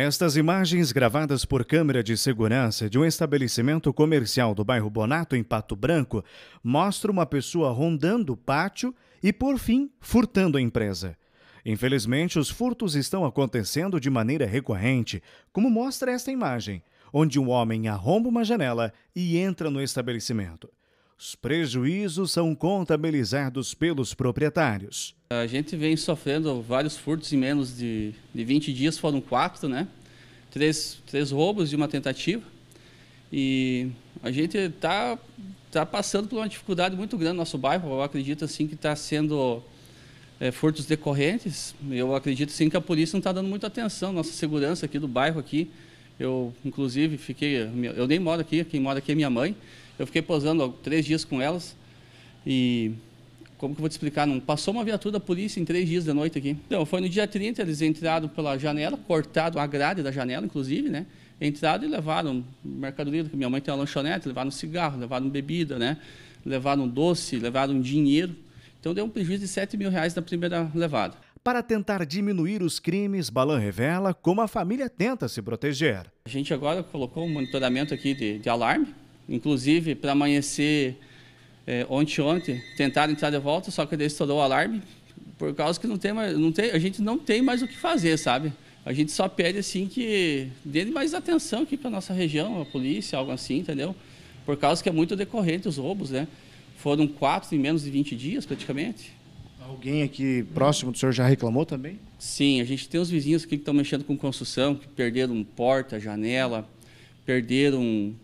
Estas imagens, gravadas por câmera de segurança de um estabelecimento comercial do bairro Bonato, em Pato Branco, mostram uma pessoa rondando o pátio e, por fim, furtando a empresa. Infelizmente, os furtos estão acontecendo de maneira recorrente, como mostra esta imagem, onde um homem arromba uma janela e entra no estabelecimento. Os prejuízos são contabilizados pelos proprietários. A gente vem sofrendo vários furtos em menos de, de 20 dias, foram quatro, né? Três, três roubos e uma tentativa. E a gente está tá passando por uma dificuldade muito grande no nosso bairro. Eu acredito assim que está sendo é, furtos decorrentes. Eu acredito sim que a polícia não está dando muita atenção. Nossa segurança aqui do bairro aqui. Eu, inclusive, fiquei. Eu nem moro aqui, quem mora aqui é minha mãe. Eu fiquei posando três dias com elas e como que eu vou te explicar? Não passou uma viatura da polícia em três dias da noite aqui. Então, foi no dia 30, eles entraram pela janela, cortaram a grade da janela, inclusive, né? Entraram e levaram mercadoria, que minha mãe tem uma lanchonete, levaram cigarro, levaram bebida, né? Levaram doce, levaram dinheiro. Então, deu um prejuízo de 7 mil reais na primeira levada. Para tentar diminuir os crimes, Balan revela como a família tenta se proteger. A gente agora colocou um monitoramento aqui de, de alarme, Inclusive, para amanhecer é, ontem, ontem, tentaram entrar de volta, só que daí estourou o alarme, por causa que não tem mais, não tem, a gente não tem mais o que fazer, sabe? A gente só pede assim que dê mais atenção aqui para nossa região, a polícia, algo assim, entendeu? Por causa que é muito decorrente os roubos, né? Foram quatro em menos de 20 dias, praticamente. Alguém aqui próximo do senhor já reclamou também? Sim, a gente tem os vizinhos aqui que estão mexendo com construção, que perderam porta, janela, perderam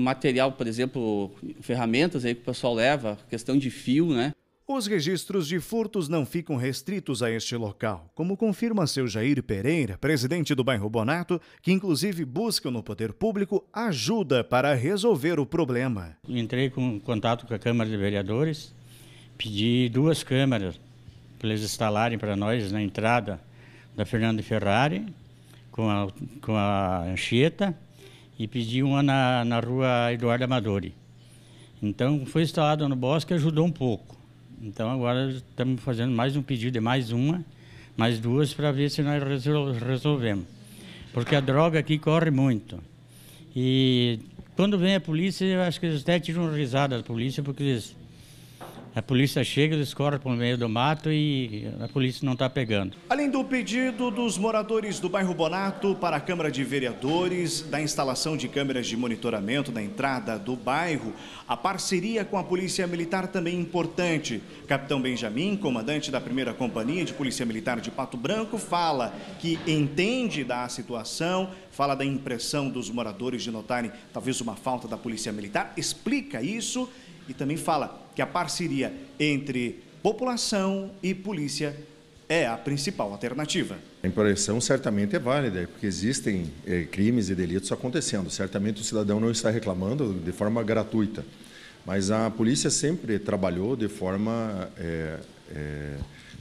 material, por exemplo, ferramentas aí que o pessoal leva, questão de fio, né? Os registros de furtos não ficam restritos a este local, como confirma seu Jair Pereira, presidente do bairro Bonato, que inclusive busca no poder público ajuda para resolver o problema. Entrei em contato com a Câmara de Vereadores, pedi duas câmeras para eles instalarem para nós na entrada da Fernando Ferrari com a, com a Anchieta e pedi uma na, na rua Eduardo Amadori. Então foi instalada no Bosque ajudou um pouco. Então agora estamos fazendo mais um pedido de mais uma, mais duas para ver se nós resolvemos. Porque a droga aqui corre muito. E quando vem a polícia, eu acho que eles até tiram risada da polícia, porque eles a polícia chega, eles correm por meio do mato e a polícia não está pegando. Além do pedido dos moradores do bairro Bonato para a Câmara de Vereadores da instalação de câmeras de monitoramento na entrada do bairro, a parceria com a Polícia Militar também é importante. Capitão Benjamin, comandante da primeira companhia de Polícia Militar de Pato Branco, fala que entende da situação, fala da impressão dos moradores de notarem talvez uma falta da Polícia Militar, explica isso e também fala que a parceria entre população e polícia é a principal alternativa. A impressão certamente é válida, porque existem é, crimes e delitos acontecendo. Certamente o cidadão não está reclamando de forma gratuita, mas a polícia sempre trabalhou de forma é, é,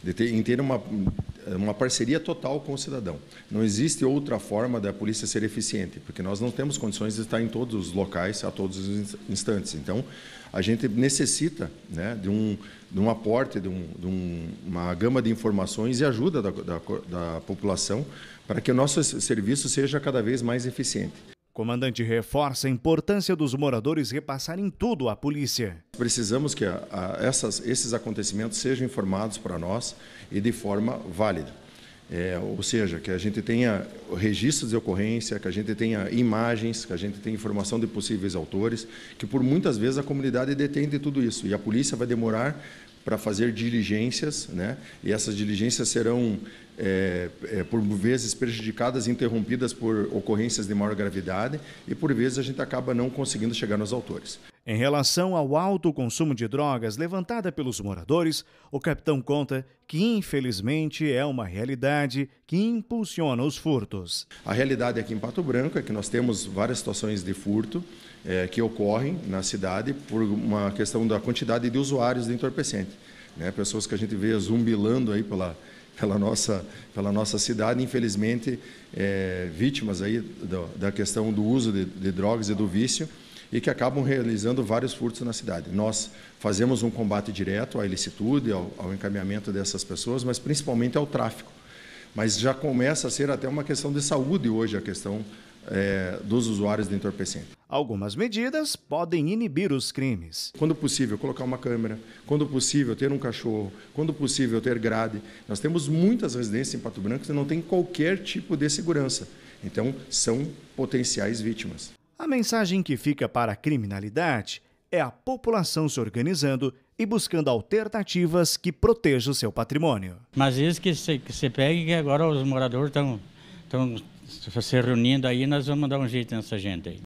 de ter, em ter uma uma parceria total com o cidadão. Não existe outra forma da polícia ser eficiente, porque nós não temos condições de estar em todos os locais a todos os instantes. Então, a gente necessita né, de, um, de um aporte, de, um, de um, uma gama de informações e ajuda da, da, da população para que o nosso serviço seja cada vez mais eficiente. Comandante reforça a importância dos moradores repassarem tudo à polícia. Precisamos que a, a, essas, esses acontecimentos sejam informados para nós e de forma válida. É, ou seja, que a gente tenha registros de ocorrência, que a gente tenha imagens, que a gente tenha informação de possíveis autores, que por muitas vezes a comunidade detém de tudo isso e a polícia vai demorar para fazer diligências, né? e essas diligências serão, é, é, por vezes, prejudicadas e interrompidas por ocorrências de maior gravidade, e por vezes a gente acaba não conseguindo chegar nos autores. Em relação ao alto consumo de drogas levantada pelos moradores, o capitão conta que infelizmente é uma realidade que impulsiona os furtos. A realidade aqui em Pato Branco é que nós temos várias situações de furto é, que ocorrem na cidade por uma questão da quantidade de usuários de entorpecente. Né? Pessoas que a gente vê zumbilando aí pela, pela nossa, pela nossa cidade, infelizmente, é, vítimas aí do, da questão do uso de, de drogas e do vício e que acabam realizando vários furtos na cidade. Nós fazemos um combate direto à ilicitude, ao, ao encaminhamento dessas pessoas, mas principalmente ao tráfico. Mas já começa a ser até uma questão de saúde hoje a questão é, dos usuários de entorpecente. Algumas medidas podem inibir os crimes. Quando possível, colocar uma câmera, quando possível, ter um cachorro, quando possível, ter grade. Nós temos muitas residências em Pato Branco que não tem qualquer tipo de segurança. Então, são potenciais vítimas. A mensagem que fica para a criminalidade é a população se organizando e buscando alternativas que protejam o seu patrimônio. Mas isso que você que pegue é que agora os moradores estão se reunindo aí, nós vamos dar um jeito nessa gente aí.